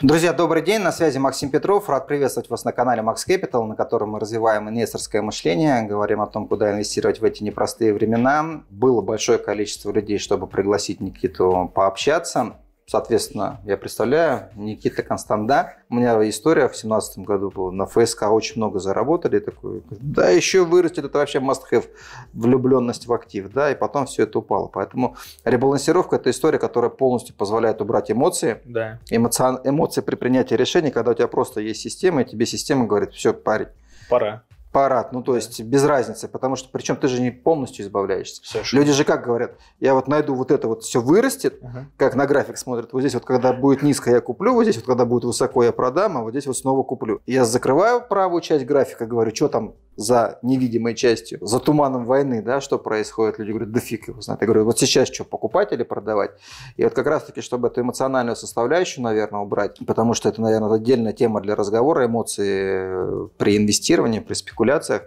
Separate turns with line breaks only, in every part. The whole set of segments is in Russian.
Друзья, добрый день, на связи Максим Петров. Рад приветствовать вас на канале Max Capital, на котором мы развиваем инвесторское мышление, говорим о том, куда инвестировать в эти непростые времена. Было большое количество людей, чтобы пригласить Никиту пообщаться. Соответственно, я представляю, Никита Констанда. У меня история в семнадцатом году была. На ФСК очень много заработали. Такой, да, еще вырастет. Это вообще must-have влюбленность в актив. Да, и потом все это упало. Поэтому ребалансировка – это история, которая полностью позволяет убрать эмоции. Да. Эмоци... Эмоции при принятии решений, когда у тебя просто есть система, и тебе система говорит, все, парень, пора препарат, ну то есть без разницы, потому что причем ты же не полностью избавляешься. Совершенно. Люди же как говорят, я вот найду вот это вот все вырастет, угу. как на график смотрят, вот здесь вот когда будет низко я куплю, вот здесь вот когда будет высоко я продам, а вот здесь вот снова куплю. Я закрываю правую часть графика, говорю, что там за невидимой частью, за туманом войны, да, что происходит. Люди говорят, да фиг его знает. Я говорю, вот сейчас что, покупать или продавать? И вот как раз-таки, чтобы эту эмоциональную составляющую, наверное, убрать, потому что это, наверное, отдельная тема для разговора, эмоции при инвестировании, при спекуляциях,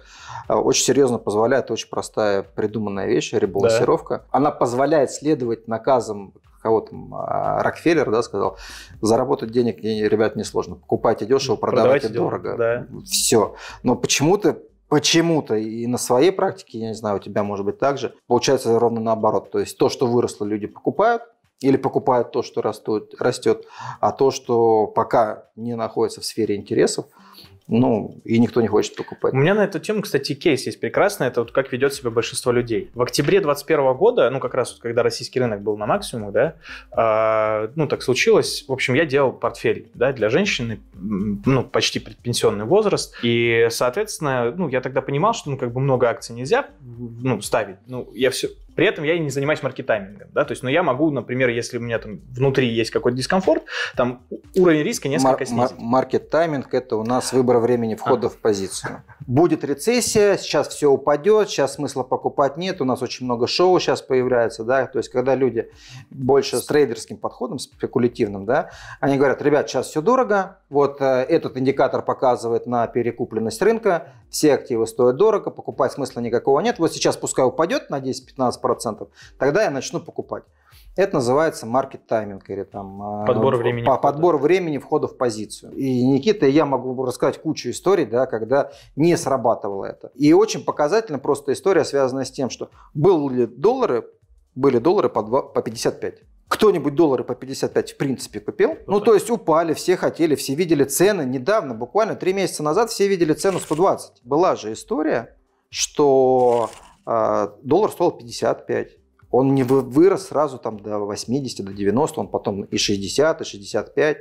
а очень серьезно позволяет, очень простая придуманная вещь, ребалансировка. Да. Она позволяет следовать наказам кого там, а, Рокфеллер, да, сказал, заработать денег, ребят, несложно. Покупайте дешево, продавайте, продавайте дешево, дорого. Да. Все. Но почему-то почему-то и на своей практике, я не знаю, у тебя может быть так же, получается ровно наоборот. То есть то, что выросло, люди покупают, или покупают то, что растут, растет, а то, что пока не находится в сфере интересов, ну, и никто не хочет покупать. У меня
на эту тему, кстати, кейс есть прекрасный, это вот как ведет себя большинство людей. В октябре 2021 года, ну, как раз вот, когда российский рынок был на максимуме, да, э, ну, так случилось, в общем, я делал портфель, да, для женщины, ну, почти предпенсионный возраст, и, соответственно, ну, я тогда понимал, что, ну, как бы много акций нельзя, ну, ставить, ну, я все, при этом я не занимаюсь маркетаймингом, да, то есть, но ну, я могу, например, если у меня там внутри есть какой-то дискомфорт, там уровень риска несколько мар- снизить. Мар-
маркет-тайминг – это у нас выбор времени входа а. в позицию. Будет рецессия, сейчас все упадет, сейчас смысла покупать нет, у нас очень много шоу сейчас появляется, да, то есть, когда люди больше с трейдерским подходом, спекулятивным, да, они говорят, ребят, сейчас все дорого, вот э, этот индикатор показывает на перекупленность рынка, все активы стоят дорого, покупать смысла никакого нет, вот сейчас пускай упадет на 10-15%, 100%, тогда я начну покупать. Это называется маркет тайминг или там э, подбор ну, времени, по, подбор времени входа в позицию. И Никита и я могу рассказать кучу историй, да, когда не срабатывало это. И очень показательно просто история, связанная с тем, что были доллары, были доллары по, 2, по 55 кто-нибудь доллары по 55 в принципе купил. Ну, то есть упали, все хотели, все видели цены. Недавно, буквально три месяца назад, все видели цену 120. Была же история, что а, доллар стоил 55. Он не вырос сразу там до 80, до 90, он потом и 60, и 65.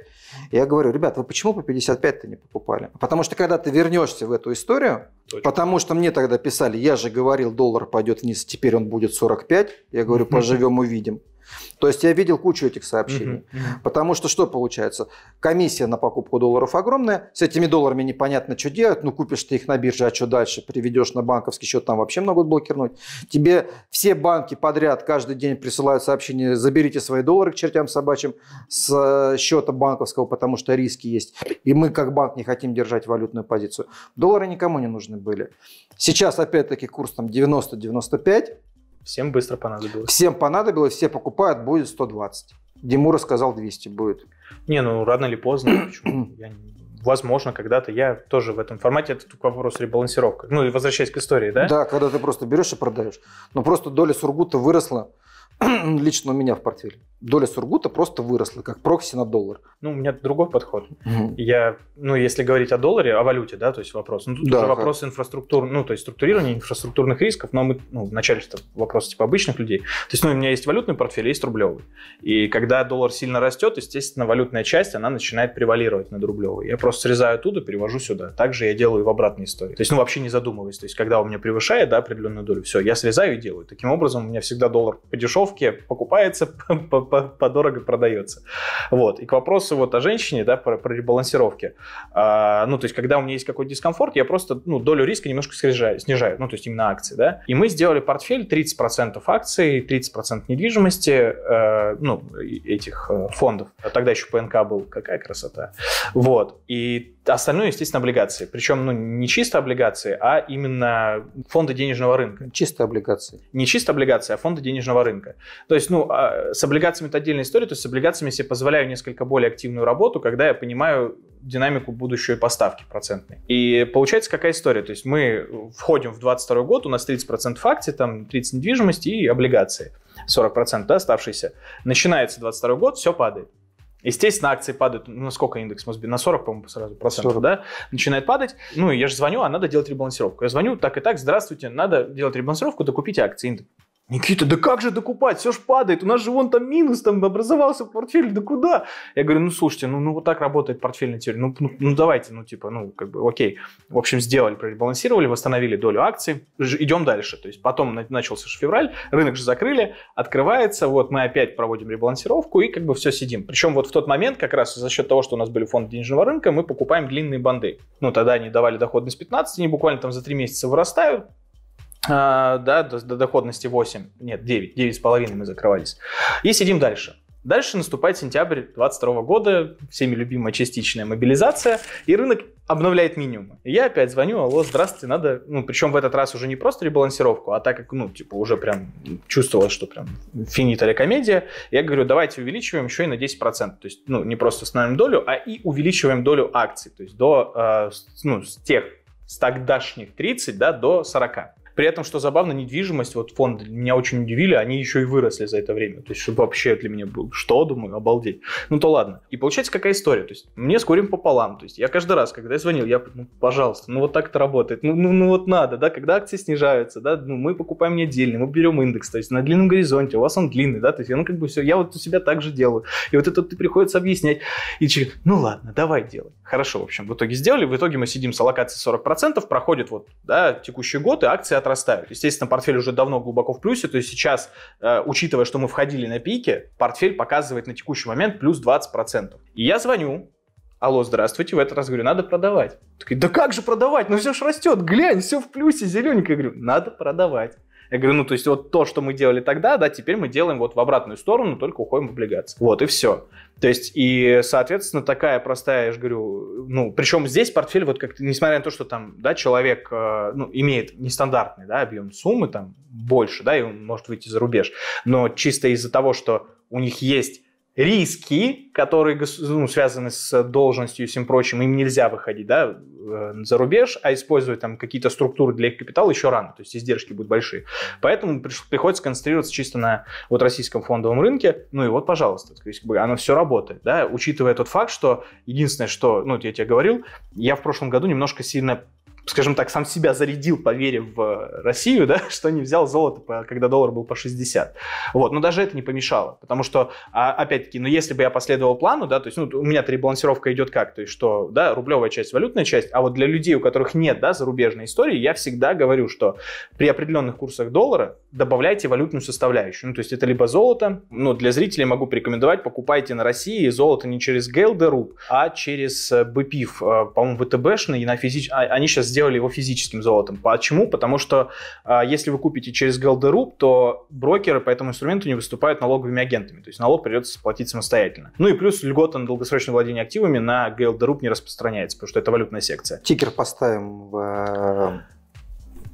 Я говорю, ребят, вы почему по 55-то не покупали? Потому что когда ты вернешься в эту историю, Точно. потому что мне тогда писали, я же говорил, доллар пойдет вниз, теперь он будет 45. Я говорю, поживем, увидим. То есть я видел кучу этих сообщений. Угу, угу. Потому что что получается? Комиссия на покупку долларов огромная, с этими долларами непонятно, что делать, ну купишь ты их на бирже, а что дальше? Приведешь на банковский счет, там вообще могут блокировать. Тебе все банки подряд каждый день присылают сообщение, заберите свои доллары к чертям собачьим с э, счета банковского, потому что риски есть. И мы как банк не хотим держать валютную позицию. Доллары никому не нужны были. Сейчас опять-таки курс там 90-95, Всем быстро понадобилось. Всем понадобилось, все покупают, будет 120. Димура сказал 200 будет.
Не, ну рано или поздно, почему? Я возможно, когда-то я тоже в этом формате, это только вопрос ребалансировка. Ну
и возвращаясь к истории, да? Да, когда ты просто берешь и продаешь. Но просто доля Сургута выросла лично у меня в портфеле. Доля Сургута просто выросла, как прокси на доллар. Ну, у меня другой подход. Угу.
Я, ну, если говорить о долларе, о валюте, да, то есть вопрос. Ну, тут да, уже как... вопрос инфраструктур, ну, то есть структурирование инфраструктурных рисков, но мы, ну, вначале это вопрос типа обычных людей. То есть, ну, у меня есть валютный портфель, есть рублевый. И когда доллар сильно растет, естественно, валютная часть, она начинает превалировать над рублевой. Я просто срезаю оттуда, перевожу сюда. Также я делаю и в обратной истории. То есть, ну, вообще не задумываясь. То есть, когда у меня превышает, да, определенную долю, все, я срезаю и делаю. Таким образом, у меня всегда доллар подешев, упаковке покупается, подорого продается. Вот. И к вопросу вот о женщине, да, про, про ребалансировки. А, ну, то есть, когда у меня есть какой-то дискомфорт, я просто, ну, долю риска немножко снижаю, снижаю ну, то есть, именно акции, да. И мы сделали портфель 30% акций, 30% недвижимости, э, ну, этих э, фондов. А тогда еще ПНК был, какая красота. Вот. И Остальное, естественно, облигации. Причем, ну, не чисто облигации, а именно фонды денежного рынка. Чисто облигации. Не чисто облигации, а фонды денежного рынка. То есть, ну, а с облигациями это отдельная история. То есть, с облигациями я себе позволяю несколько более активную работу, когда я понимаю динамику будущей поставки процентной. И получается какая история? То есть, мы входим в 2022 год, у нас 30% акций, там 30 недвижимости и облигации. 40%, да, оставшиеся. Начинается 22 год, все падает. Естественно, акции падают, ну, сколько индекс Мосби? На 40, по-моему, сразу процентов, 40. да? Начинает падать. Ну, я же звоню, а надо делать ребалансировку. Я звоню, так и так, здравствуйте, надо делать ребалансировку, докупите акции. индекс. Никита, да как же докупать? Все ж падает. У нас же вон там минус там образовался в портфеле, Да куда? Я говорю, ну слушайте, ну, ну вот так работает портфельная теория. Ну, ну, ну давайте, ну типа, ну как бы окей. В общем, сделали, пробалансировали, восстановили долю акций. Идем дальше. То есть потом начался же февраль, рынок же закрыли, открывается. Вот мы опять проводим ребалансировку и как бы все сидим. Причем вот в тот момент как раз за счет того, что у нас были фонды денежного рынка, мы покупаем длинные банды. Ну тогда они давали доходность 15, они буквально там за 3 месяца вырастают, а, да, до, до доходности 8, нет, 9, 9,5 мы закрывались. И сидим дальше. Дальше наступает сентябрь 22 года, всеми любимая частичная мобилизация, и рынок обновляет минимумы. я опять звоню, алло, здравствуйте, надо, ну, причем в этот раз уже не просто ребалансировку, а так как, ну, типа, уже прям чувствовалось, что прям финита комедия, я говорю, давайте увеличиваем еще и на 10%, то есть, ну, не просто установим долю, а и увеличиваем долю акций, то есть до, э, ну, с тех, с тогдашних 30, да, до 40. При этом, что забавно, недвижимость, вот фонды меня очень удивили, они еще и выросли за это время. То есть, чтобы вообще для меня было, что, думаю, обалдеть. Ну то ладно. И получается какая история, то есть мне с курим пополам. То есть я каждый раз, когда я звонил, я, ну, пожалуйста, ну вот так это работает, ну, ну, ну вот надо, да, когда акции снижаются, да, ну мы покупаем не отдельно, мы берем индекс, то есть на длинном горизонте, у вас он длинный, да, то есть ну как бы все, я вот у себя так же делаю. И вот это ты приходится объяснять. И человек, ну ладно, давай делай. Хорошо, в общем, в итоге сделали, в итоге мы сидим с аллокацией 40%, проходит вот, да, текущий год, и акции от отрастают. Естественно, портфель уже давно глубоко в плюсе, то есть сейчас, э, учитывая, что мы входили на пике, портфель показывает на текущий момент плюс 20%. И я звоню, алло, здравствуйте, в этот раз говорю, надо продавать. Такие, да как же продавать, ну все ж растет, глянь, все в плюсе, зелененькое. Я говорю, надо продавать. Я говорю, ну, то есть вот то, что мы делали тогда, да, теперь мы делаем вот в обратную сторону, только уходим в облигации. Вот, и все. То есть, и, соответственно, такая простая, я же говорю, ну, причем здесь портфель, вот как то несмотря на то, что там, да, человек, э, ну, имеет нестандартный, да, объем суммы, там, больше, да, и он может выйти за рубеж, но чисто из-за того, что у них есть риски, которые ну, связаны с должностью и всем прочим, им нельзя выходить да, э, за рубеж, а использовать там какие-то структуры для их капитала еще рано, то есть издержки будут большие. Поэтому приходится концентрироваться чисто на вот российском фондовом рынке, ну и вот, пожалуйста, то есть, оно все работает, да, учитывая тот факт, что единственное, что, ну, я тебе говорил, я в прошлом году немножко сильно скажем так, сам себя зарядил, поверив в э, Россию, да, что не взял золото, когда доллар был по 60. Вот, но даже это не помешало, потому что, а, опять-таки, ну, если бы я последовал плану, да, то есть, ну, у меня ребалансировка идет как, то есть, что, да, рублевая часть, валютная часть, а вот для людей, у которых нет, да, зарубежной истории, я всегда говорю, что при определенных курсах доллара добавляйте валютную составляющую, ну, то есть, это либо золото, ну, для зрителей могу порекомендовать, покупайте на России золото не через Гейлдеруб, а через э, БПИФ, э, по-моему, ВТБшный, и на физич... А, они сейчас сделали его физическим золотом. Почему? Потому что э, если вы купите через Галдеру, то брокеры по этому инструменту не выступают налоговыми агентами. То есть налог придется платить самостоятельно. Ну и плюс льгота на долгосрочное владение активами на Галдеру не распространяется, потому что это валютная секция.
Тикер поставим в э,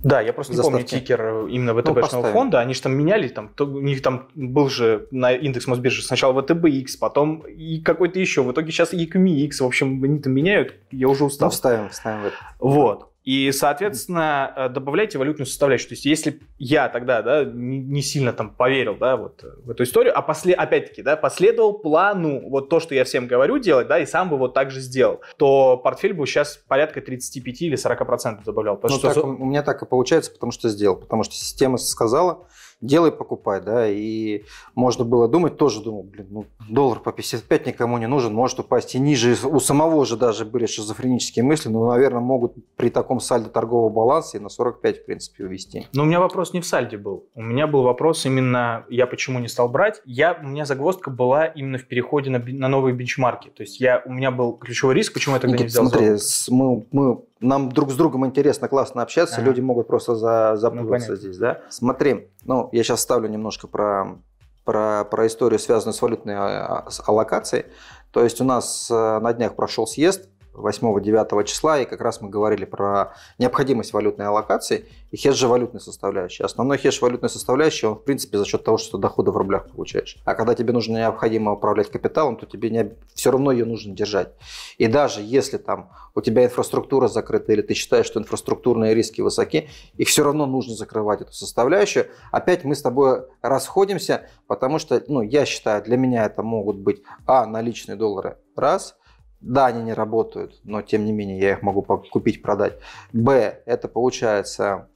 да, я просто не помню тикер э, именно ну, ВТБшного ну, фонда. Они же там меняли, там, то, у них там был же на индекс Мосбиржи сначала ВТБХ, потом и какой-то еще. В итоге сейчас и В общем, они там меняют, я уже устал. Ну, вставим, вставим в это. Вот. И, соответственно, э, добавляйте валютную составляющую. То есть, если я тогда да, не сильно там поверил да, вот, э, в эту историю, а после, опять-таки, да, последовал плану, вот то, что я всем говорю делать, да, и сам бы вот так же сделал, то портфель бы сейчас порядка 35 или 40% добавлял. Ну, что... так, у
меня так и получается, потому что сделал, потому что система сказала, делай, покупай, да, и можно было думать, тоже думал, блин, ну, доллар по 55 никому не нужен, может упасть и ниже. У самого же даже были шизофренические мысли, но, наверное, могут при таком сальдо торгового баланса и на 45, в принципе, увести.
Но у меня вопрос не в сальде был. У меня был вопрос именно, я почему не стал брать. Я, у меня загвоздка была именно в переходе на, на новые бенчмарки. То есть я, у меня был
ключевой риск, почему я тогда Никит, не взял смотри, мы, мы нам друг с другом интересно, классно общаться, ага. люди могут просто за, запутаться ну, здесь, да. Смотри, ну, я сейчас ставлю немножко про, про, про историю, связанную с валютной а, а, аллокацией. То есть у нас э, на днях прошел съезд 8-9 числа, и как раз мы говорили про необходимость валютной аллокации и хедж валютной составляющей. Основной хедж валютной составляющей, он в принципе за счет того, что ты доходы в рублях получаешь. А когда тебе нужно необходимо управлять капиталом, то тебе не, все равно ее нужно держать. И даже если там у тебя инфраструктура закрыта или ты считаешь, что инфраструктурные риски высоки, и все равно нужно закрывать эту составляющую. Опять мы с тобой расходимся, потому что, ну, я считаю, для меня это могут быть, а, наличные доллары, раз – да, они не работают, но тем не менее я их могу купить, продать. Б, это получается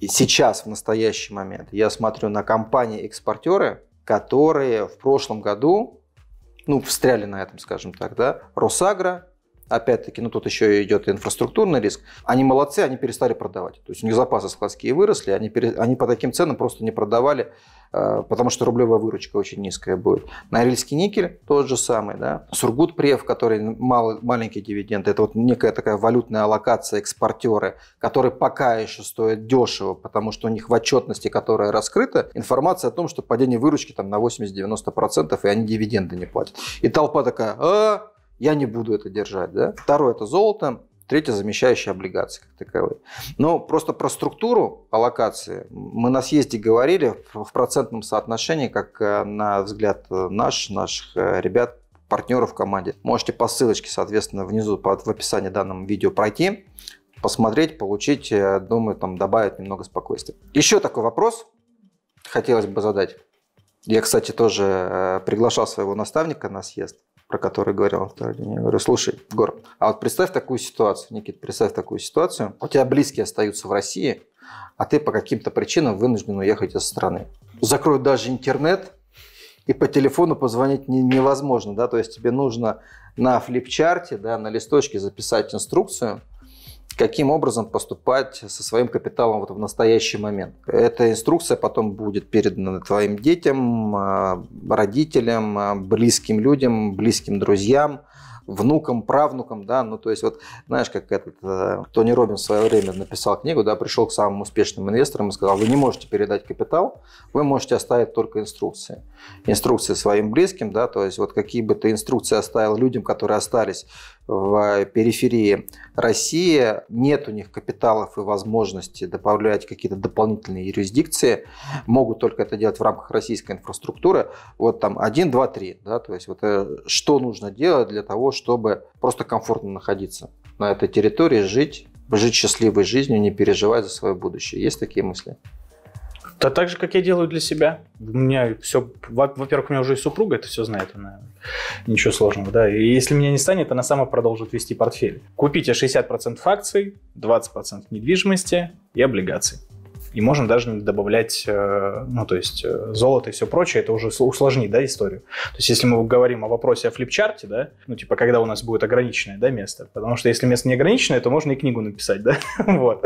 сейчас, в настоящий момент, я смотрю на компании-экспортеры, которые в прошлом году, ну, встряли на этом, скажем так, да, Росагра, опять-таки, ну тут еще идет инфраструктурный риск, они молодцы, они перестали продавать. То есть у них запасы складские выросли, они, пере... они по таким ценам просто не продавали, э, потому что рублевая выручка очень низкая будет. Норильский никель тот же самый, да. Сургут Прев, который мал... маленький дивиденд, это вот некая такая валютная аллокация экспортеры, которые пока еще стоят дешево, потому что у них в отчетности, которая раскрыта, информация о том, что падение выручки там на 80-90% и они дивиденды не платят. И толпа такая, а, я не буду это держать. Да? Второе – это золото, третье – замещающие облигации как таковые. Но просто про структуру аллокации мы на съезде говорили в процентном соотношении, как э, на взгляд э, наш, наших э, ребят, партнеров в команде. Можете по ссылочке, соответственно, внизу под, в описании данного видео пройти, посмотреть, получить, думаю, там добавить немного спокойствия. Еще такой вопрос хотелось бы задать. Я, кстати, тоже приглашал своего наставника на съезд про который говорил Я говорю, слушай, Гор, а вот представь такую ситуацию, Никит, представь такую ситуацию. У тебя близкие остаются в России, а ты по каким-то причинам вынужден уехать из страны. Закроют даже интернет, и по телефону позвонить не, невозможно, да, то есть тебе нужно на флипчарте, да, на листочке записать инструкцию – каким образом поступать со своим капиталом вот в настоящий момент. Эта инструкция потом будет передана твоим детям, а, родителям, а, близким людям, близким друзьям – внукам, правнукам, да, ну то есть вот знаешь, как этот э, Тони Робин в свое время написал книгу, да, пришел к самым успешным инвесторам и сказал, вы не можете передать капитал, вы можете оставить только инструкции. Инструкции своим близким, да, то есть вот какие бы ты инструкции оставил людям, которые остались в периферии России, нет у них капиталов и возможности добавлять какие-то дополнительные юрисдикции, могут только это делать в рамках российской инфраструктуры, вот там 1, 2, 3, да, то есть вот э, что нужно делать для того, чтобы просто комфортно находиться на этой территории, жить, жить счастливой жизнью, не переживать за свое будущее. Есть такие мысли?
Да так же, как я делаю для себя.
У меня все...
Во-первых, у меня уже и супруга это все знает, она... Ничего сложного, да. И если меня не станет, она сама продолжит вести портфель. Купите 60% акций, 20% недвижимости и облигаций и можем даже добавлять, э, ну, то есть э, золото и все прочее, это уже усложнит, да, историю. То есть если мы говорим о вопросе о флипчарте, да, ну, типа, когда у нас будет ограниченное, да, место, потому что если место не ограниченное, то можно и книгу написать, да, вот,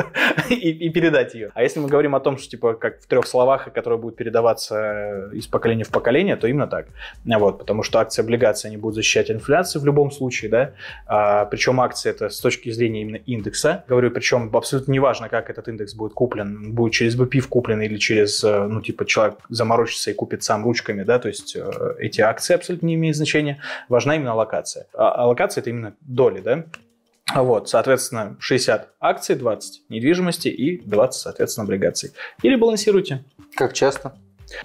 и, и передать ее. А если мы говорим о том, что, типа, как в трех словах, которые будет передаваться э, из поколения в поколение, то именно так, вот, потому что акции, облигации, они будут защищать инфляцию в любом случае, да, а, причем акции это с точки зрения именно индекса, говорю, причем абсолютно неважно, как этот индекс будет куплен, будет через BPIF куплены или через, э, ну, типа, человек заморочится и купит сам ручками, да, то есть э, эти акции абсолютно не имеют значения. Важна именно локация. А, а локация это именно доли, да. А вот, соответственно, 60 акций, 20 недвижимости и 20, соответственно,
облигаций. Или балансируйте. Как часто?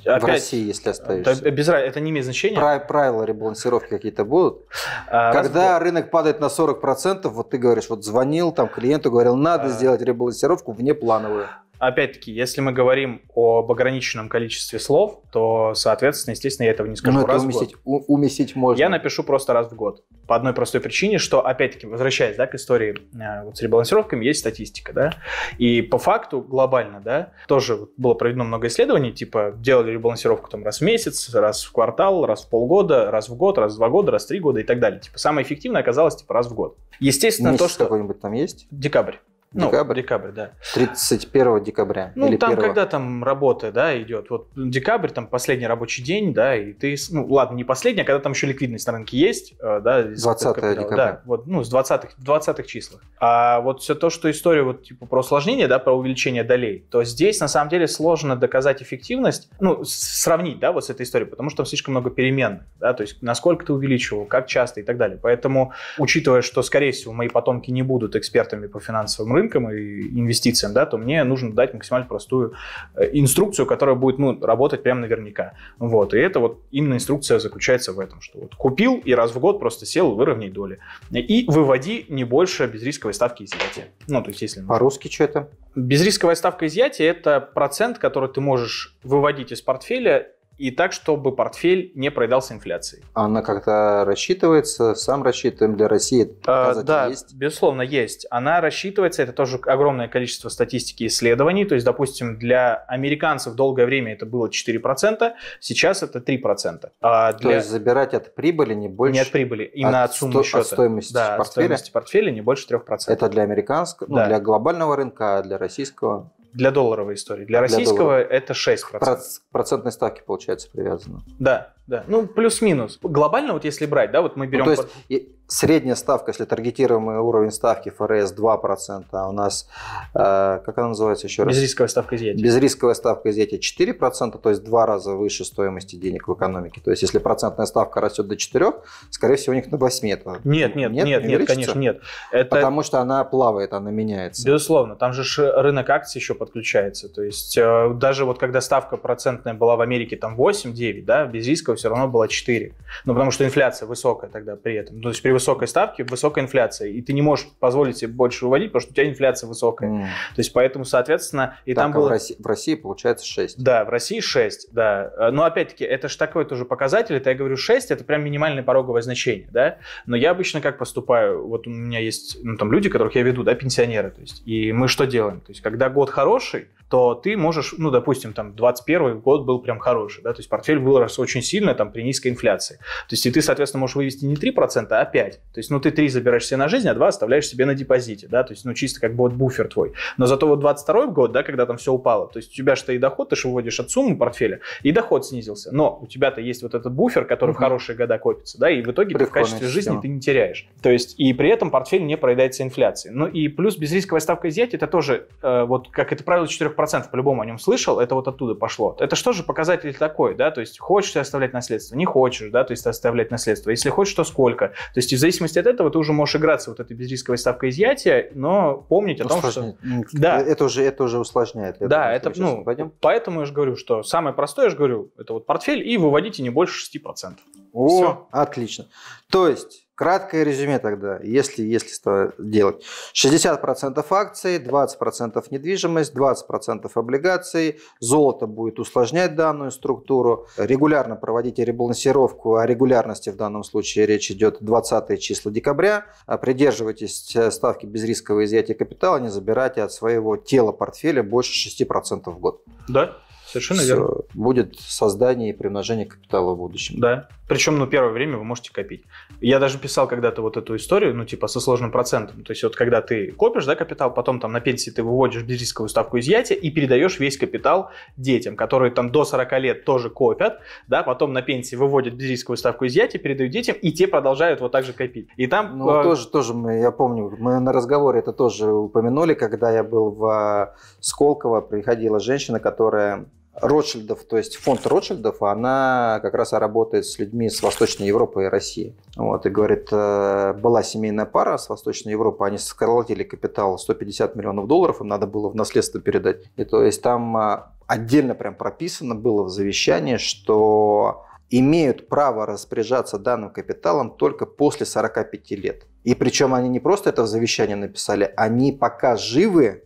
Опять, в России, если остаешься. Без, это не имеет значения. Правила ребалансировки какие-то будут. А, Когда раз... рынок падает на 40%, вот ты говоришь, вот звонил там клиенту, говорил, надо а... сделать ребалансировку внеплановую
опять-таки, если мы говорим об ограниченном количестве слов, то, соответственно, естественно, я этого не скажу Но ну, раз это уместить, в год. уместить можно. Я напишу просто раз в год. По одной простой причине, что, опять-таки, возвращаясь да, к истории э, вот с ребалансировками, есть статистика, да, и по факту глобально, да, тоже было проведено много исследований, типа делали ребалансировку там раз в месяц, раз в квартал, раз в полгода, раз в год, раз в два года, раз в три года и так далее. Типа самое эффективное оказалось типа раз
в год. Естественно, Месяц то, что... какой-нибудь там есть? Декабрь. Ну, декабрь, декабрь, да. 31 декабря. Ну, или там, 1? когда
там работа, да, идет. Вот декабрь, там последний рабочий день, да, и ты, ну, ладно, не последний, а когда там еще ликвидность на рынке есть, э, да. 20 декабря. Да, вот, ну, с 20-х 20 числах. А вот все то, что история вот, типа, про усложнение, да, про увеличение долей, то здесь, на самом деле, сложно доказать эффективность, ну, сравнить, да, вот с этой историей, потому что там слишком много перемен, да, то есть насколько ты увеличивал, как часто и так далее. Поэтому, учитывая, что, скорее всего, мои потомки не будут экспертами по финансовым рынкам, рынкам и инвестициям, да, то мне нужно дать максимально простую э, инструкцию, которая будет ну, работать прямо наверняка. Вот. И это вот именно инструкция заключается в этом, что вот купил и раз в год просто сел, выровняй доли. И выводи не больше безрисковой ставки изъятия. Ну, то есть если... По-русски что это? Безрисковая ставка изъятия – это процент, который ты можешь выводить из портфеля и так, чтобы портфель не проедался инфляцией.
Она как-то рассчитывается, сам рассчитываем для России?
Э, да, есть? безусловно, есть. Она рассчитывается, это тоже огромное количество статистики и исследований, то есть, допустим, для американцев долгое время это было 4%, сейчас это
3%. А для... То есть забирать от прибыли не больше... Не от прибыли, именно от, от суммы сто... счета. От стоимости да, портфеля? стоимости портфеля не больше 3%. Это для американского, ну, да. ну, для глобального рынка, а для российского? Для долларовой истории. Для российского
для это 6%. Про-
процентной ставки, получается, привязано.
Да, да. Ну, плюс-минус. Глобально, вот если брать, да, вот мы ну, берем... Ну, то
есть, средняя ставка, если таргетируемый уровень ставки ФРС 2%, а у нас, э, как она называется еще раз? Безрисковая ставка изъятия. Безрисковая ставка изъятия 4%, то есть два раза выше стоимости денег в экономике. То есть если процентная ставка растет до 4, скорее всего у них на 8 это. Нет, нет, нет, нет, не нет конечно, нет. Это... Потому что она плавает, она меняется.
Безусловно, там же рынок акций еще подключается. То есть э, даже вот когда ставка процентная была в Америке там 8-9, да, безрисковая все равно была 4. Ну потому что инфляция высокая тогда при этом. То есть при высокой ставке высокая инфляция, и ты не можешь позволить себе больше выводить, потому что у тебя инфляция высокая. Mm. То есть поэтому, соответственно, и так, там а было... В России,
в России получается 6.
Да, в России 6, да. Э, но опять-таки, это же такой тоже показатель, это я говорю 6, это прям минимальное пороговое значение, да. Но я обычно как поступаю, вот у меня есть ну, там люди, которых я веду, да, пенсионеры, то есть, и мы что делаем? То есть, когда год хороший, то ты можешь, ну, допустим, там 21 год был прям хороший, да, то есть портфель вырос очень сильно там при низкой инфляции. То есть, и ты, соответственно, можешь вывести не 3%, а 5%. 5. То есть, ну, ты 3 забираешь себе на жизнь, а 2 оставляешь себе на депозите, да, то есть, ну, чисто как бы вот буфер твой. Но зато вот 22 год, да, когда там все упало, то есть, у тебя что и доход, ты же выводишь от суммы портфеля, и доход снизился. Но у тебя-то есть вот этот буфер, который угу. в хорошие года копится, да, и в итоге Прикольная ты в качестве система. жизни ты не теряешь. То есть, и при этом портфель не проедается инфляцией. Ну, и плюс безрисковая ставка изъятия, это тоже, э, вот, как это правило 4%, по-любому о нем слышал, это вот оттуда пошло. Это что же показатель такой, да, то есть, хочешь ты оставлять наследство, не хочешь, да, то есть, оставлять наследство. Если хочешь, то сколько. То есть, есть в зависимости от этого ты уже можешь играться вот этой безрисковой ставкой изъятия, но помнить о том, Усложнять. что... Ну, да. Это уже, это уже усложняет. Я да, думаю, это, ну, пойдем. поэтому я же говорю, что самое простое, я же говорю, это вот портфель и выводите
не больше 6%. О, Все. отлично. То есть Краткое резюме тогда, если, если делать. 60% акций, 20% недвижимость, 20% облигаций. Золото будет усложнять данную структуру. Регулярно проводите ребалансировку. О регулярности в данном случае речь идет 20 числа декабря. А придерживайтесь ставки безрискового изъятия капитала, не забирайте от своего тела портфеля больше 6% в год. Да? Совершенно с, верно. Будет создание и примножение капитала в будущем. Да.
Причем, ну, первое время вы можете копить. Я даже писал когда-то вот эту историю, ну, типа, со сложным процентом. То есть, вот когда ты копишь, да, капитал, потом там на пенсии ты выводишь безрисковую ставку изъятия и передаешь весь капитал детям, которые там до 40 лет тоже копят, да, потом на пенсии выводят безрисковую ставку изъятия, передают детям, и те продолжают вот так же копить. И там... Ну, э, тоже,
тоже мы, я помню, мы на разговоре это тоже упомянули, когда я был в э, Сколково, приходила женщина, которая Ротшильдов, то есть фонд Ротшильдов, она как раз работает с людьми с Восточной Европы и России. Вот, и говорит, э, была семейная пара с Восточной Европы, они сколотили капитал 150 миллионов долларов, им надо было в наследство передать. И то есть там э, отдельно прям прописано было в завещании, что имеют право распоряжаться данным капиталом только после 45 лет. И причем они не просто это в завещании написали, они пока живы,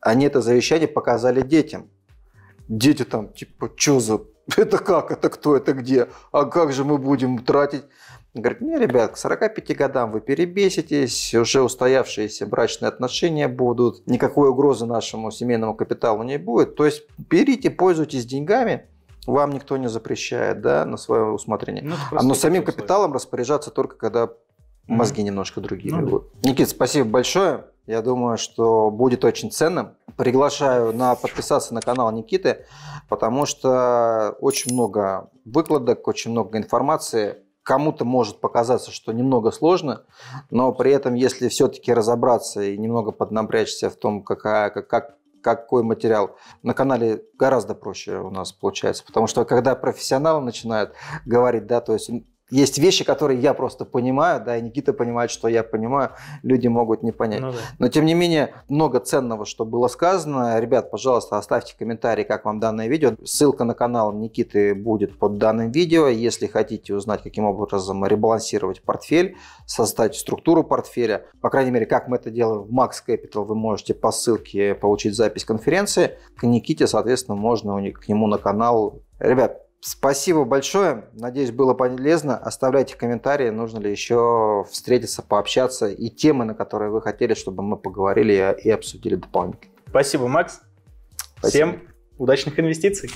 они это завещание показали детям дети там, типа, что за... Это как, это кто, это где? А как же мы будем тратить? Говорит, не, ребят, к 45 годам вы перебеситесь, уже устоявшиеся брачные отношения будут, никакой угрозы нашему семейному капиталу не будет. То есть берите, пользуйтесь деньгами, вам никто не запрещает, да, на свое усмотрение. Ну, а, но самим капиталом условия. распоряжаться только когда мозги mm-hmm. немножко другие. Ну, вот. Никит, спасибо большое. Я думаю, что будет очень ценным приглашаю на подписаться на канал Никиты, потому что очень много выкладок, очень много информации. Кому-то может показаться, что немного сложно, но при этом, если все-таки разобраться и немного поднапрячься в том, какая, как, как, какой материал. На канале гораздо проще у нас получается, потому что когда профессионал начинает говорить, да, то есть есть вещи, которые я просто понимаю, да, и Никита понимает, что я понимаю, люди могут не понять. Ну, да. Но тем не менее, много ценного, что было сказано. Ребят, пожалуйста, оставьте комментарии, как вам данное видео. Ссылка на канал Никиты будет под данным видео. Если хотите узнать, каким образом ребалансировать портфель, создать структуру портфеля, по крайней мере, как мы это делаем в Max Capital, вы можете по ссылке получить запись конференции. К Никите, соответственно, можно к нему на канал. Ребят, Спасибо большое. Надеюсь, было полезно. Оставляйте комментарии, нужно ли еще встретиться, пообщаться и темы, на которые вы хотели, чтобы мы поговорили и обсудили дополнительно. Спасибо, Макс. Спасибо. Всем удачных инвестиций.